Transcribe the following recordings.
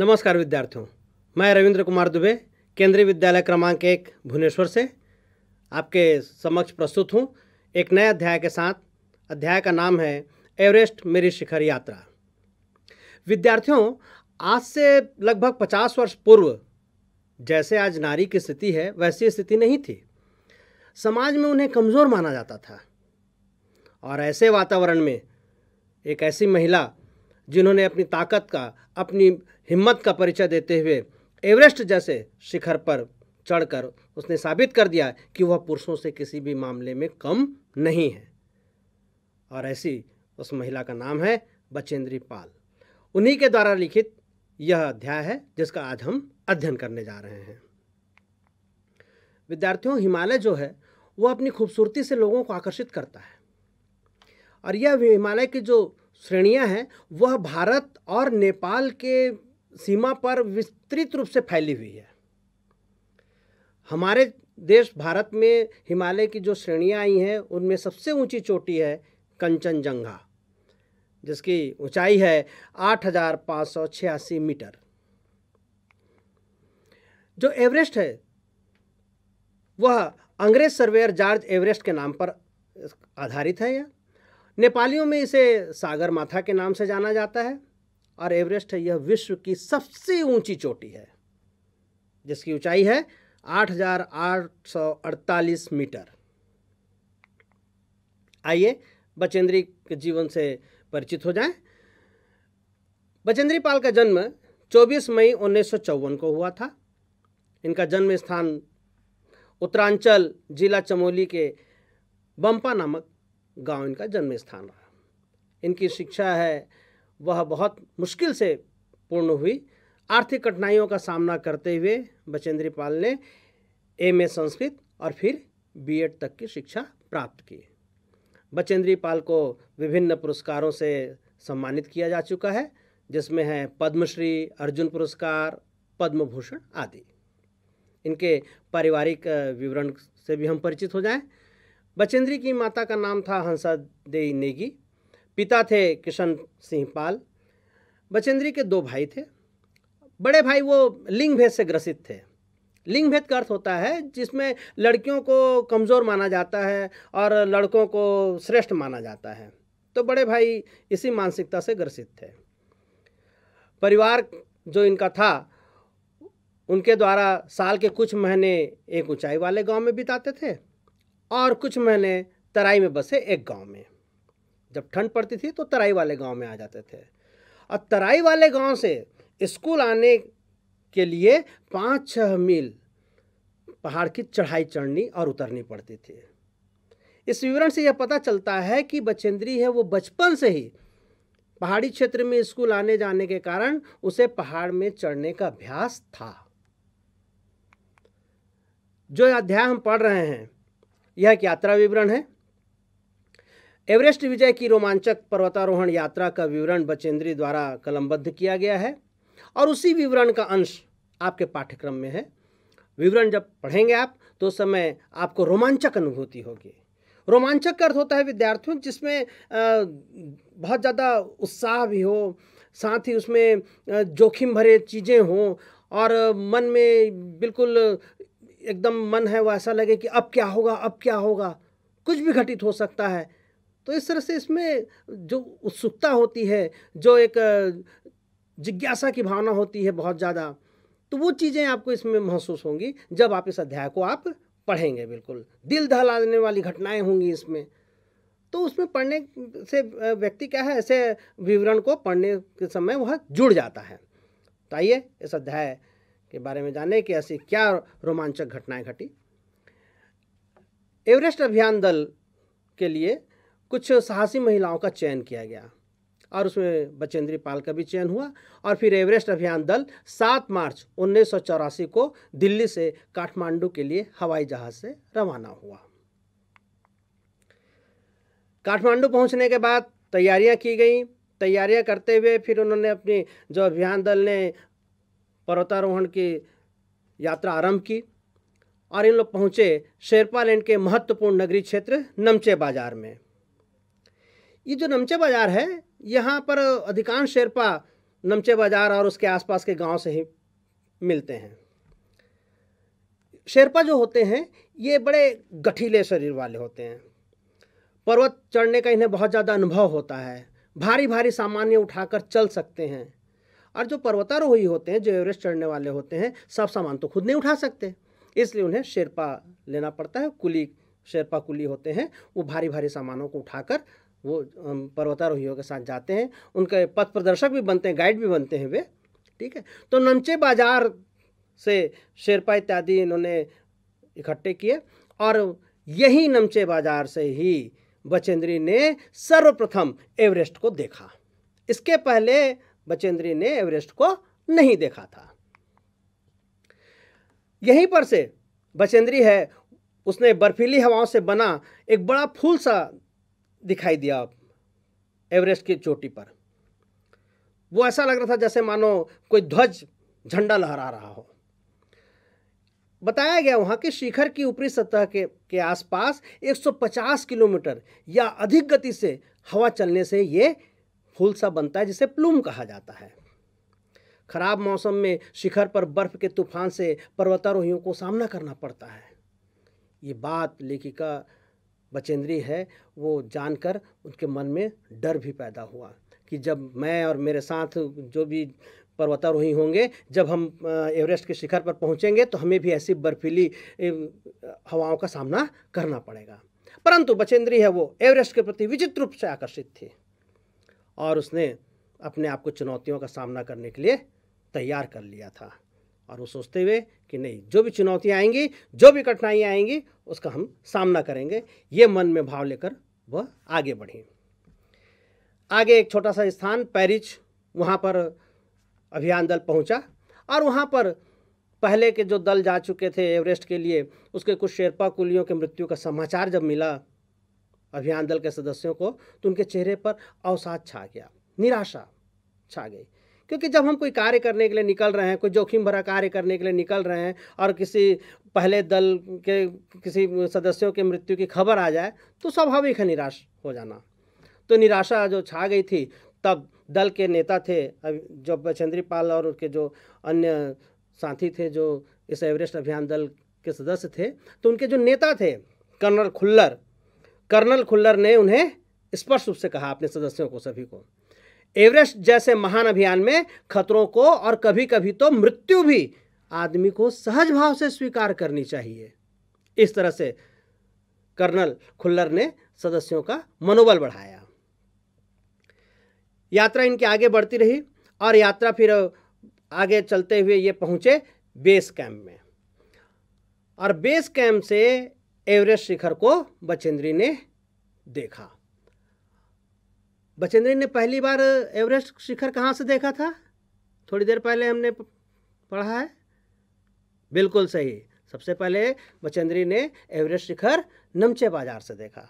नमस्कार विद्यार्थियों मैं रविंद्र कुमार दुबे केंद्रीय विद्यालय क्रमांक एक भुवनेश्वर से आपके समक्ष प्रस्तुत हूँ एक नए अध्याय के साथ अध्याय का नाम है एवरेस्ट मेरी शिखर यात्रा विद्यार्थियों आज से लगभग पचास वर्ष पूर्व जैसे आज नारी की स्थिति है वैसी स्थिति नहीं थी समाज में उन्हें कमज़ोर माना जाता था और ऐसे वातावरण में एक ऐसी महिला जिन्होंने अपनी ताकत का अपनी हिम्मत का परिचय देते हुए एवरेस्ट जैसे शिखर पर चढ़कर उसने साबित कर दिया कि वह पुरुषों से किसी भी मामले में कम नहीं है और ऐसी उस महिला का नाम है बचेंद्री पाल उन्हीं के द्वारा लिखित यह अध्याय है जिसका आज हम अध्ययन करने जा रहे हैं विद्यार्थियों हिमालय जो है वह अपनी खूबसूरती से लोगों को आकर्षित करता है और यह हिमालय की जो श्रेणियां हैं वह भारत और नेपाल के सीमा पर विस्तृत रूप से फैली हुई है हमारे देश भारत में हिमालय की जो श्रेणियाँ आई हैं उनमें सबसे ऊंची चोटी है कंचनजंगा जिसकी ऊंचाई है आठ हज़ार पाँच सौ छियासी मीटर जो एवरेस्ट है वह अंग्रेज सर्वेयर जॉर्ज एवरेस्ट के नाम पर आधारित है यह नेपालियों में इसे सागर माथा के नाम से जाना जाता है और एवरेस्ट यह विश्व की सबसे ऊंची चोटी है जिसकी ऊंचाई है 8,848 मीटर आइए बचेंद्री के जीवन से परिचित हो जाएं। बचेंद्री पाल का जन्म 24 मई उन्नीस को हुआ था इनका जन्म स्थान उत्तरांचल जिला चमोली के बम्पा नामक गांव इनका जन्म स्थान रहा इनकी शिक्षा है वह बहुत मुश्किल से पूर्ण हुई आर्थिक कठिनाइयों का सामना करते हुए बचेंद्री पाल ने एम ए संस्कृत और फिर बी एड तक की शिक्षा प्राप्त की बचेंद्री पाल को विभिन्न पुरस्कारों से सम्मानित किया जा चुका है जिसमें है पद्मश्री अर्जुन पुरस्कार पद्म भूषण आदि इनके पारिवारिक विवरण से भी हम परिचित हो जाएं बचेंद्री की माता का नाम था हंसा देई नेगी पिता थे किशन सिंह पाल बचेंद्री के दो भाई थे बड़े भाई वो लिंग भेद से ग्रसित थे लिंग भेद का अर्थ होता है जिसमें लड़कियों को कमज़ोर माना जाता है और लड़कों को श्रेष्ठ माना जाता है तो बड़े भाई इसी मानसिकता से ग्रसित थे परिवार जो इनका था उनके द्वारा साल के कुछ महीने एक ऊंचाई वाले गांव में बिताते थे और कुछ महीने तराई में बसे एक गांव में जब ठंड पड़ती थी तो तराई वाले गांव में आ जाते थे और तराई वाले गांव से स्कूल आने के लिए पाँच छः मील पहाड़ की चढ़ाई चढ़नी और उतरनी पड़ती थी इस विवरण से यह पता चलता है कि बचेंद्री है वो बचपन से ही पहाड़ी क्षेत्र में स्कूल आने जाने के कारण उसे पहाड़ में चढ़ने का अभ्यास था जो अध्याय हम पढ़ रहे हैं यह एक यात्रा विवरण है एवरेस्ट विजय की रोमांचक पर्वतारोहण यात्रा का विवरण बचेंद्री द्वारा कलमबद्ध किया गया है और उसी विवरण का अंश आपके पाठ्यक्रम में है विवरण जब पढ़ेंगे आप तो उस समय आपको रोमांचक अनुभूति होगी रोमांचक का अर्थ होता है विद्यार्थियों जिसमें बहुत ज़्यादा उत्साह भी हो साथ ही उसमें जोखिम भरे चीज़ें हों और मन में बिल्कुल एकदम मन है वो ऐसा लगे कि अब क्या होगा अब क्या होगा कुछ भी घटित हो सकता है तो इस तरह से इसमें जो उत्सुकता होती है जो एक जिज्ञासा की भावना होती है बहुत ज़्यादा तो वो चीज़ें आपको इसमें महसूस होंगी जब आप इस अध्याय को आप पढ़ेंगे बिल्कुल दिल दहलाने वाली घटनाएं होंगी इसमें तो उसमें पढ़ने से व्यक्ति क्या है ऐसे विवरण को पढ़ने के समय वह जुड़ जाता है तो आइए इस अध्याय के बारे में जाने कि ऐसी क्या रोमांचक घटनाएं घटी एवरेस्ट अभियान दल के लिए कुछ साहसी महिलाओं का चयन किया गया और उसमें बचेंद्री पाल का भी चयन हुआ और फिर एवरेस्ट अभियान दल 7 मार्च उन्नीस को दिल्ली से काठमांडू के लिए हवाई जहाज से रवाना हुआ काठमांडू पहुंचने के बाद तैयारियां की गई तैयारियां करते हुए फिर उन्होंने अपनी जो अभियान दल ने पर्वतारोहण की यात्रा आरंभ की और इन लोग पहुँचे शेरपालैंड के महत्वपूर्ण नगरीय क्षेत्र नमचे बाजार में ये जो नमचे बाज़ार है यहाँ पर अधिकांश शेरपा नमचे बाज़ार और उसके आसपास के गांव से ही मिलते हैं शेरपा जो होते हैं ये बड़े गठीले शरीर वाले होते हैं पर्वत चढ़ने का इन्हें बहुत ज़्यादा अनुभव होता है भारी भारी सामान्य उठाकर चल सकते हैं और जो पर्वतारोही होते हैं जो एवरेस्ट चढ़ने वाले होते हैं सब सामान तो खुद नहीं उठा सकते इसलिए उन्हें शेरपा लेना पड़ता है कुली शेरपा कुली होते हैं वो भारी भारी सामानों को उठाकर वो पर्वतारोहियों के साथ जाते हैं उनके पथ प्रदर्शक भी बनते हैं गाइड भी बनते हैं वे ठीक है तो नमचे बाजार से शेरपा इत्यादि इन्होंने इकट्ठे किए और यही नमचे बाजार से ही बचेंद्री ने सर्वप्रथम एवरेस्ट को देखा इसके पहले बचेंद्री ने एवरेस्ट को नहीं देखा था यहीं पर से बचेंद्री है उसने बर्फीली हवाओं से बना एक बड़ा फूल सा दिखाई दिया एवरेस्ट की चोटी पर वो ऐसा लग रहा था जैसे मानो कोई ध्वज झंडा लहरा रहा हो बताया गया वहाँ के शिखर की ऊपरी सतह के के आसपास 150 किलोमीटर या अधिक गति से हवा चलने से ये फूल सा बनता है जिसे प्लूम कहा जाता है खराब मौसम में शिखर पर बर्फ के तूफान से पर्वतारोहियों को सामना करना पड़ता है ये बात लेखिका बचेंद्री है वो जानकर उनके मन में डर भी पैदा हुआ कि जब मैं और मेरे साथ जो भी पर्वतारोही होंगे जब हम एवरेस्ट के शिखर पर पहुंचेंगे तो हमें भी ऐसी बर्फीली हवाओं का सामना करना पड़ेगा परंतु बचेंद्री है वो एवरेस्ट के प्रति विचित्र रूप से आकर्षित थी और उसने अपने आप को चुनौतियों का सामना करने के लिए तैयार कर लिया था और वो सोचते हुए कि नहीं जो भी चुनौतियाँ आएंगी जो भी कठिनाइयाँ आएंगी उसका हम सामना करेंगे ये मन में भाव लेकर वह आगे बढ़ी आगे एक छोटा सा स्थान पैरिच वहाँ पर अभियान दल पहुँचा और वहाँ पर पहले के जो दल जा चुके थे एवरेस्ट के लिए उसके कुछ शेरपा कुलियों के मृत्यु का समाचार जब मिला अभियान दल के सदस्यों को तो उनके चेहरे पर अवसाद छा गया निराशा छा गई क्योंकि जब हम कोई कार्य करने के लिए निकल रहे हैं कोई जोखिम भरा कार्य करने के लिए निकल रहे हैं और किसी पहले दल के किसी सदस्यों के मृत्यु की खबर आ जाए तो स्वाभाविक है निराश हो जाना तो निराशा जो छा गई थी तब दल के नेता थे जो चंद्री पाल और उनके जो अन्य साथी थे जो इस एवरेस्ट अभियान दल के सदस्य थे तो उनके जो नेता थे कर्नल खुल्लर कर्नल खुल्लर ने उन्हें स्पष्ट रूप से कहा अपने सदस्यों को सभी को एवरेस्ट जैसे महान अभियान में खतरों को और कभी कभी तो मृत्यु भी आदमी को सहज भाव से स्वीकार करनी चाहिए इस तरह से कर्नल खुल्लर ने सदस्यों का मनोबल बढ़ाया यात्रा इनकी आगे बढ़ती रही और यात्रा फिर आगे चलते हुए ये पहुंचे बेस कैंप में और बेस कैंप से एवरेस्ट शिखर को बचेंद्री ने देखा बचेंद्री ने पहली बार एवरेस्ट शिखर कहाँ से देखा था थोड़ी देर पहले हमने पढ़ा है बिल्कुल सही सबसे पहले बचेंद्री ने एवरेस्ट शिखर नमचे बाजार से देखा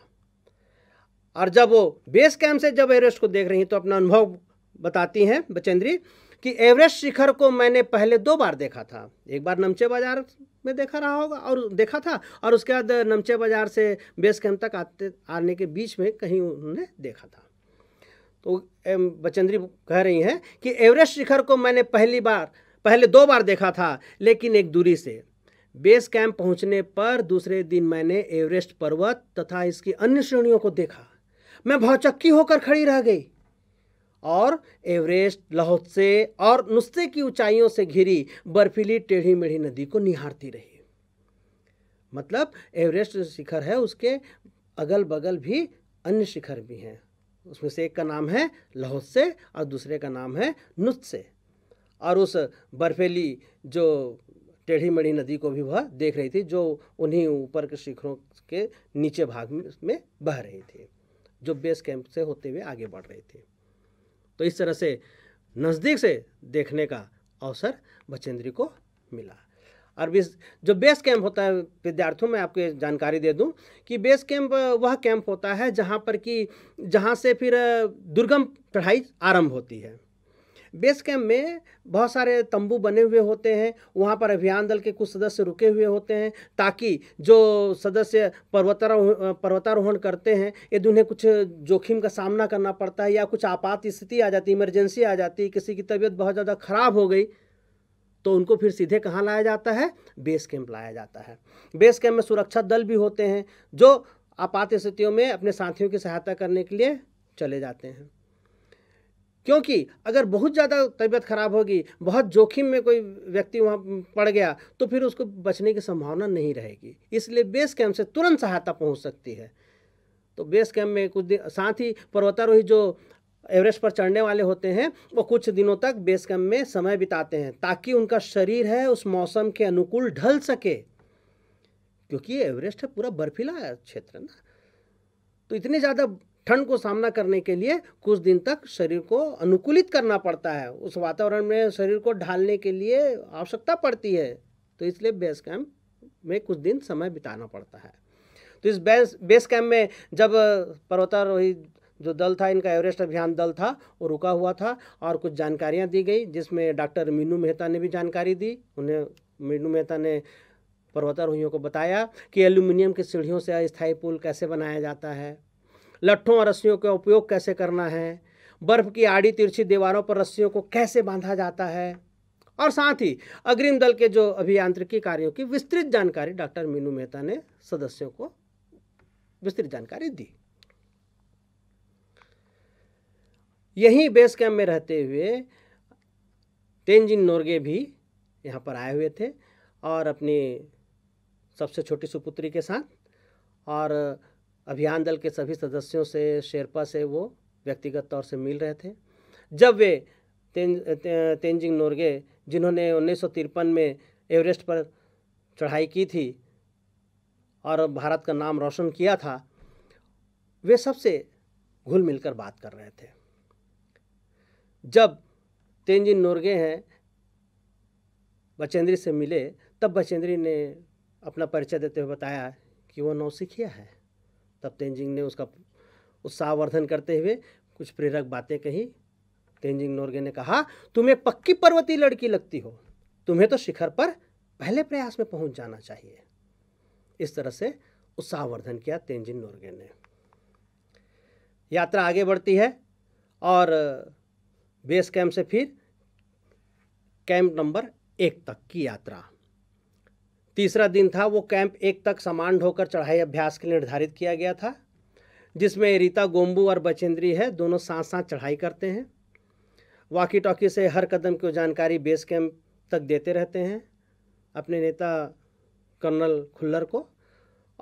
और जब वो बेस कैंप से जब एवरेस्ट को देख रही तो अपना अनुभव बताती हैं बचेंद्री कि एवरेस्ट शिखर को मैंने पहले दो बार देखा था एक बार नमचे बाजार में देखा रहा होगा और देखा था और उसके बाद नमचे बाजार से बेस कैंप तक आते आने के बीच में कहीं उन्होंने देखा था तो बचेंद्री कह रही हैं कि एवरेस्ट शिखर को मैंने पहली बार पहले दो बार देखा था लेकिन एक दूरी से बेस कैंप पहुंचने पर दूसरे दिन मैंने एवरेस्ट पर्वत तथा इसकी अन्य श्रेणियों को देखा मैं भौचक्की होकर खड़ी रह गई और एवरेस्ट लहोत्से और नुस्खे की ऊंचाइयों से घिरी बर्फीली टेढ़ी मेढ़ी नदी को निहारती रही मतलब एवरेस्ट जो शिखर है उसके अगल बगल भी अन्य शिखर भी हैं उसमें से एक का नाम है लहोत्से और दूसरे का नाम है नुस्से और उस बर्फीली जो टेढ़ी मेढ़ी नदी को भी वह देख रही थी जो उन्हीं ऊपर के शिखरों के नीचे भाग में बह रही थी जो बेस कैंप से होते हुए आगे बढ़ रही थी तो इस तरह से नज़दीक से देखने का अवसर बचेंद्री को मिला और बेस जो बेस कैंप होता है विद्यार्थियों मैं आपके जानकारी दे दूं कि बेस कैंप वह कैंप होता है जहां पर कि जहां से फिर दुर्गम पढ़ाई आरंभ होती है बेस कैंप में बहुत सारे तंबू बने हुए होते हैं वहाँ पर अभियान दल के कुछ सदस्य रुके हुए होते हैं ताकि जो सदस्य पर्वतारोहण पर्वतारोहण करते हैं यदि उन्हें कुछ जोखिम का सामना करना पड़ता है या कुछ आपात स्थिति आ जाती इमरजेंसी आ जाती है किसी की तबीयत बहुत ज़्यादा ख़राब हो गई तो उनको फिर सीधे कहाँ लाया जाता है बेस कैंप लाया जाता है बेस कैंप में सुरक्षा दल भी होते हैं जो आपात स्थितियों में अपने साथियों की सहायता करने के लिए चले जाते हैं क्योंकि अगर बहुत ज़्यादा तबीयत खराब होगी बहुत जोखिम में कोई व्यक्ति वहाँ पड़ गया तो फिर उसको बचने की संभावना नहीं रहेगी इसलिए बेस कैंप से तुरंत सहायता पहुँच सकती है तो बेस कैंप में कुछ दिन साथ ही पर्वतारोही जो एवरेस्ट पर चढ़ने वाले होते हैं वो कुछ दिनों तक बेस कैंप में समय बिताते हैं ताकि उनका शरीर है उस मौसम के अनुकूल ढल सके क्योंकि ये एवरेस्ट है पूरा बर्फीला क्षेत्र ना तो इतने ज़्यादा ठंड को सामना करने के लिए कुछ दिन तक शरीर को अनुकूलित करना पड़ता है उस वातावरण में शरीर को ढालने के लिए आवश्यकता पड़ती है तो इसलिए बेस कैम्प में कुछ दिन समय बिताना पड़ता है तो इस बेस बेस कैम्प में जब पर्वतारोही जो दल था इनका एवरेस्ट अभियान दल था वो रुका हुआ था और कुछ जानकारियाँ दी गई जिसमें डॉक्टर मीनू मेहता ने भी जानकारी दी उन्हें मीनू मेहता ने पर्वतारोहियों को बताया कि एल्यूमिनियम की सीढ़ियों से अस्थायी पुल कैसे बनाया जाता है लट्ठों और रस्सियों का उपयोग कैसे करना है बर्फ की आड़ी तिरछी दीवारों पर रस्सियों को कैसे बांधा जाता है और साथ ही अग्रिम दल के जो अभियांत्रिकी कार्यों की विस्तृत जानकारी डॉक्टर मीनू मेहता ने सदस्यों को विस्तृत जानकारी दी यहीं बेस कैंप में रहते हुए तेंजिन नोरगे भी यहाँ पर आए हुए थे और अपनी सबसे छोटी सुपुत्री के साथ और अभियान दल के सभी सदस्यों से शेरपा से वो व्यक्तिगत तौर से मिल रहे थे जब वे तेन, ते, तेंजिंग नोरगे जिन्होंने उन्नीस में एवरेस्ट पर चढ़ाई की थी और भारत का नाम रोशन किया था वे सबसे घुल मिलकर बात कर रहे थे जब तेंजिन नोरगे हैं बचेंद्री से मिले तब बचेंद्री ने अपना परिचय देते हुए बताया कि वो नौसिखिया है तब तेंजिंग ने उसका उत्साहवर्धन करते हुए कुछ प्रेरक बातें कही तेंजिंग नोरगे ने कहा तुम्हें पक्की पर्वती लड़की लगती हो तुम्हें तो शिखर पर पहले प्रयास में पहुंच जाना चाहिए इस तरह से उत्साहवर्धन किया तेंजिंग नोरगे ने यात्रा आगे बढ़ती है और बेस कैंप से फिर कैंप नंबर एक तक की यात्रा तीसरा दिन था वो कैंप एक तक समान ढोकर चढ़ाई अभ्यास के लिए निर्धारित किया गया था जिसमें रीता गोम्बू और बचेंद्री है दोनों साथ साथ चढ़ाई करते हैं वाकी टॉकी से हर कदम की जानकारी बेस कैंप तक देते रहते हैं अपने नेता कर्नल खुल्लर को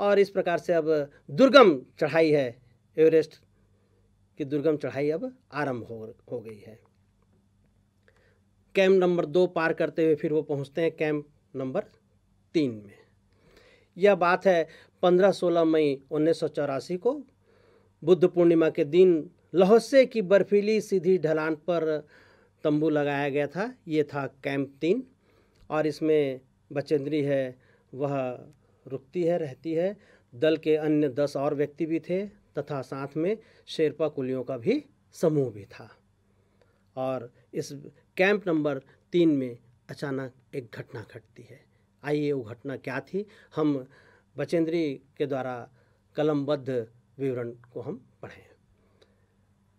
और इस प्रकार से अब दुर्गम चढ़ाई है एवरेस्ट की दुर्गम चढ़ाई अब आरंभ हो हो गई है कैंप नंबर दो पार करते हुए फिर वो पहुंचते हैं कैंप नंबर तीन में यह बात है पंद्रह सोलह मई उन्नीस सौ चौरासी को बुद्ध पूर्णिमा के दिन लहसे की बर्फीली सीधी ढलान पर तंबू लगाया गया था ये था कैंप तीन और इसमें बचेंद्री है वह रुकती है रहती है दल के अन्य दस और व्यक्ति भी थे तथा साथ में शेरपा कुलियों का भी समूह भी था और इस कैंप नंबर तीन में अचानक एक घटना घटती है आइए वो घटना क्या थी हम बचेंद्री के द्वारा कलमबद्ध विवरण को हम पढ़ें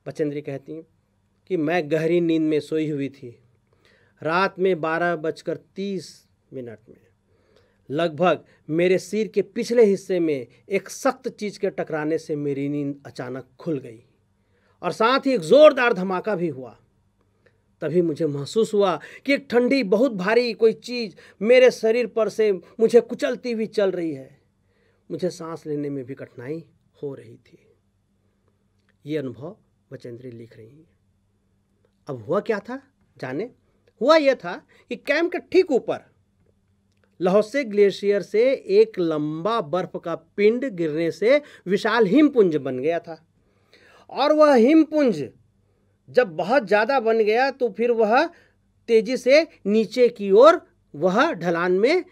बचेंद्री कहती हैं कि मैं गहरी नींद में सोई हुई थी रात में बारह बजकर तीस मिनट में लगभग मेरे सिर के पिछले हिस्से में एक सख्त चीज़ के टकराने से मेरी नींद अचानक खुल गई और साथ ही एक ज़ोरदार धमाका भी हुआ तभी मुझे महसूस हुआ कि एक ठंडी बहुत भारी कोई चीज़ मेरे शरीर पर से मुझे कुचलती हुई चल रही है मुझे सांस लेने में भी कठिनाई हो रही थी ये अनुभव बचेंद्री लिख रही हैं अब हुआ क्या था जाने हुआ यह था कि कैंप के ठीक ऊपर लहोसे ग्लेशियर से एक लंबा बर्फ का पिंड गिरने से विशाल हिमपुंज बन गया था और वह हिमपुंज जब बहुत ज़्यादा बन गया तो फिर वह तेज़ी से नीचे की ओर वह ढलान में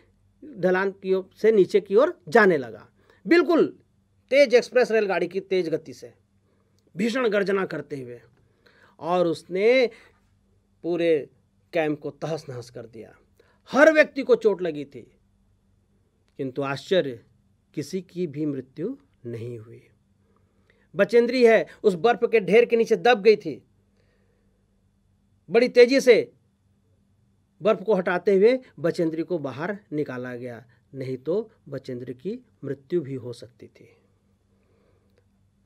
ढलान की ओर से नीचे की ओर जाने लगा बिल्कुल तेज एक्सप्रेस रेलगाड़ी की तेज गति से भीषण गर्जना करते हुए और उसने पूरे कैंप को तहस नहस कर दिया हर व्यक्ति को चोट लगी थी किंतु आश्चर्य किसी की भी मृत्यु नहीं हुई बचेंद्री है उस बर्फ के ढेर के नीचे दब गई थी बड़ी तेज़ी से बर्फ को हटाते हुए बचेंद्री को बाहर निकाला गया नहीं तो बचेंद्र की मृत्यु भी हो सकती थी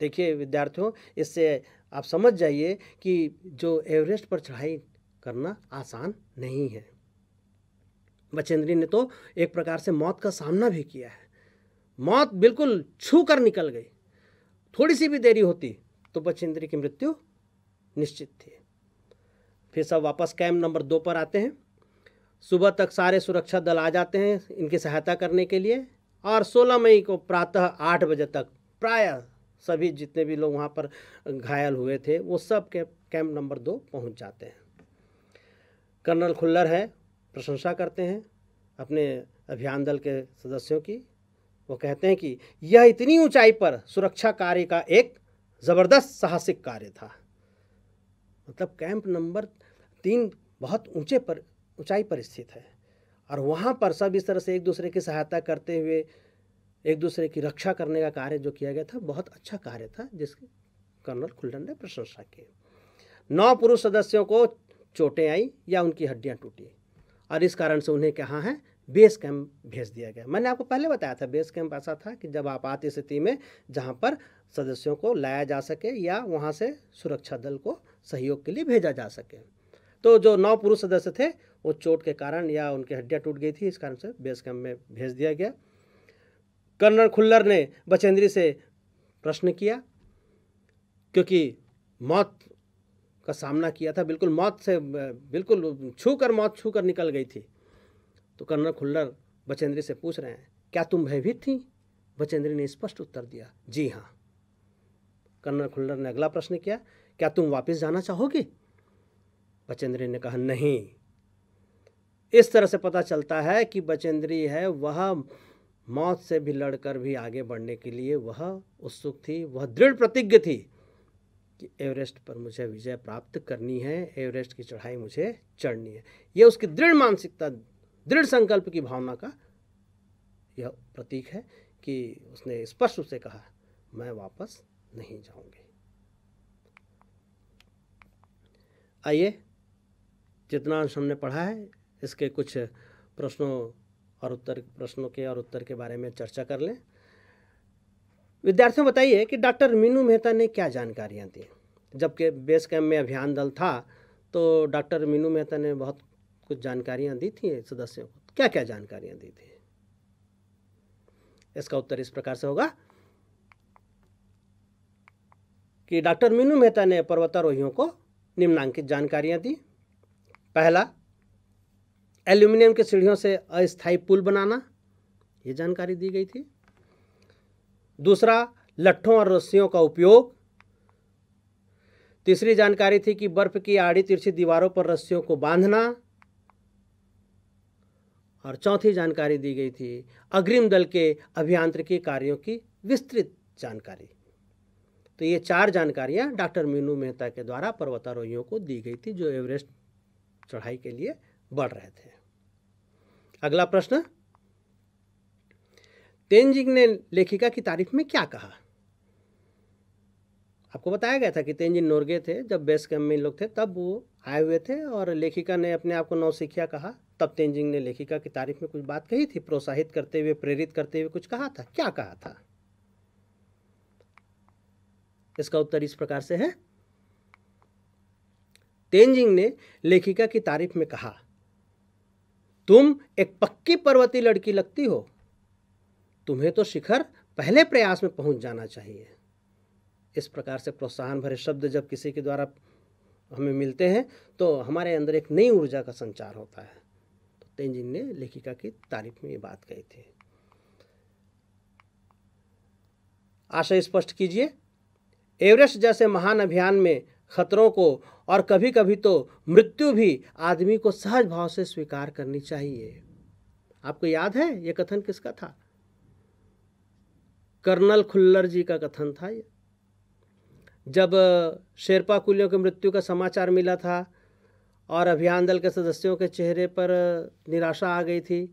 देखिए विद्यार्थियों इससे आप समझ जाइए कि जो एवरेस्ट पर चढ़ाई करना आसान नहीं है बचेंद्री ने तो एक प्रकार से मौत का सामना भी किया है मौत बिल्कुल छू कर निकल गई थोड़ी सी भी देरी होती तो बचेंद्री की मृत्यु निश्चित थी फिर सब वापस कैम्प नंबर दो पर आते हैं सुबह तक सारे सुरक्षा दल आ जाते हैं इनकी सहायता करने के लिए और 16 मई को प्रातः आठ बजे तक प्राय सभी जितने भी लोग वहाँ पर घायल हुए थे वो सब के कैंप नंबर दो पहुँच जाते हैं कर्नल खुल्लर है प्रशंसा करते हैं अपने अभियान दल के सदस्यों की वो कहते हैं कि यह इतनी ऊंचाई पर सुरक्षा कार्य का एक ज़बरदस्त साहसिक कार्य था मतलब कैंप नंबर तीन बहुत ऊंचे पर ऊंचाई पर स्थित है और वहाँ पर सब इस तरह से एक दूसरे की सहायता करते हुए एक दूसरे की रक्षा करने का कार्य जो किया गया था बहुत अच्छा कार्य था जिसके कर्नल खुल्डन ने प्रशंसा की नौ पुरुष सदस्यों को चोटें आई या उनकी हड्डियाँ टूटी और इस कारण से उन्हें कहाँ है बेस कैंप भेज दिया गया मैंने आपको पहले बताया था बेस कैंप ऐसा था कि जब आपात स्थिति में जहाँ पर सदस्यों को लाया जा सके या वहाँ से सुरक्षा दल को सहयोग के लिए भेजा जा सके तो जो नौ पुरुष सदस्य थे वो चोट के कारण या उनकी हड्डियाँ टूट गई थी इस कारण से बेस कैंप में भेज दिया गया कर्नल खुल्लर ने बचेंद्री से प्रश्न किया क्योंकि मौत का सामना किया था बिल्कुल मौत से बिल्कुल छू कर मौत छू कर निकल गई थी तो कर्नल खुल्लर बचेंद्री से पूछ रहे हैं क्या तुम भयभीत थी बचेंद्री ने स्पष्ट उत्तर दिया जी हाँ कर्नल खुल्लर ने अगला प्रश्न किया क्या तुम वापस जाना चाहोगे बचेंद्री ने कहा नहीं इस तरह से पता चलता है कि बचेंद्री है वह मौत से भी लड़कर भी आगे बढ़ने के लिए वह उत्सुक थी वह दृढ़ प्रतिज्ञ थी कि एवरेस्ट पर मुझे विजय प्राप्त करनी है एवरेस्ट की चढ़ाई मुझे चढ़नी है यह उसकी दृढ़ मानसिकता दृढ़ संकल्प की भावना का यह प्रतीक है कि उसने स्पष्ट रूप से कहा मैं वापस नहीं जाऊंगी आइए जितना अंश हमने पढ़ा है इसके कुछ प्रश्नों और उत्तर प्रश्नों के और उत्तर के बारे में चर्चा कर लें विद्यार्थियों बताइए कि डॉक्टर मीनू मेहता ने क्या जानकारियाँ दी जबकि बेस कैंप में अभियान दल था तो डॉक्टर मीनू मेहता ने बहुत कुछ जानकारियाँ दी थी सदस्यों को क्या क्या जानकारियाँ दी थी इसका उत्तर इस प्रकार से होगा कि डॉक्टर मीनू मेहता ने पर्वतारोहियों को निम्नांकित जानकारियाँ दी पहला एल्यूमिनियम के सीढ़ियों से अस्थायी पुल बनाना ये जानकारी दी गई थी दूसरा लट्ठों और रस्सियों का उपयोग तीसरी जानकारी थी कि बर्फ की आड़ी तिरछी दीवारों पर रस्सियों को बांधना और चौथी जानकारी दी गई थी अग्रिम दल के अभियांत्रिकी कार्यों की विस्तृत जानकारी तो ये चार जानकारियाँ डॉक्टर मीनू मेहता के द्वारा पर्वतारोहियों को दी गई थी जो एवरेस्ट चढ़ाई के लिए बढ़ रहे थे अगला प्रश्न तेंजिंग ने लेखिका की तारीफ में क्या कहा आपको बताया गया था कि तेंजिंग नोरगे थे जब बेस कैम्प में लोग थे तब वो आए हुए थे और लेखिका ने अपने आप को नौसिखिया कहा तब तेंजिंग ने लेखिका की तारीफ में कुछ बात कही थी प्रोत्साहित करते हुए प्रेरित करते हुए कुछ कहा था क्या कहा था इसका उत्तर इस प्रकार से है तेंजिंग ने लेखिका की तारीफ में कहा तुम एक पक्की पर्वती लड़की लगती हो तुम्हें तो शिखर पहले प्रयास में पहुंच जाना चाहिए इस प्रकार से प्रोत्साहन भरे शब्द जब किसी के द्वारा हमें मिलते हैं तो हमारे अंदर एक नई ऊर्जा का संचार होता है तो तेंजिंग ने लेखिका की तारीफ में ये बात कही थी आशा स्पष्ट कीजिए एवरेस्ट जैसे महान अभियान में खतरों को और कभी कभी तो मृत्यु भी आदमी को सहज भाव से स्वीकार करनी चाहिए आपको याद है ये कथन किसका था कर्नल खुल्लर जी का कथन था ये जब शेरपा कुलियों की मृत्यु का समाचार मिला था और अभियान दल के सदस्यों के चेहरे पर निराशा आ गई थी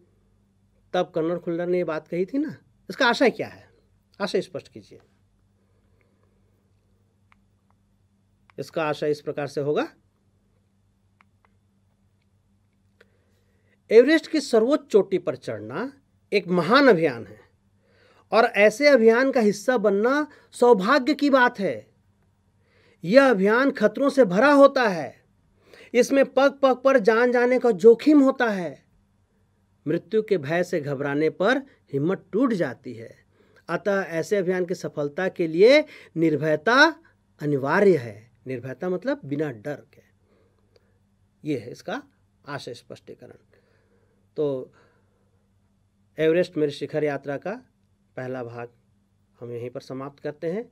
तब कर्नल खुल्लर ने ये बात कही थी ना इसका आशय क्या है आशय स्पष्ट कीजिए इसका आशय इस प्रकार से होगा एवरेस्ट की सर्वोच्च चोटी पर चढ़ना एक महान अभियान है और ऐसे अभियान का हिस्सा बनना सौभाग्य की बात है यह अभियान खतरों से भरा होता है इसमें पग पग पर जान जाने का जोखिम होता है मृत्यु के भय से घबराने पर हिम्मत टूट जाती है अतः ऐसे अभियान की सफलता के लिए निर्भयता अनिवार्य है निर्भयता मतलब बिना डर के ये है इसका आशय स्पष्टीकरण तो एवरेस्ट मेरी शिखर यात्रा का पहला भाग हम यहीं पर समाप्त करते हैं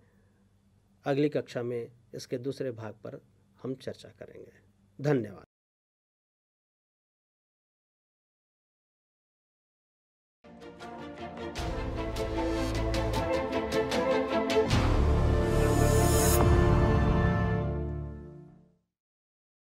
अगली कक्षा में इसके दूसरे भाग पर हम चर्चा करेंगे धन्यवाद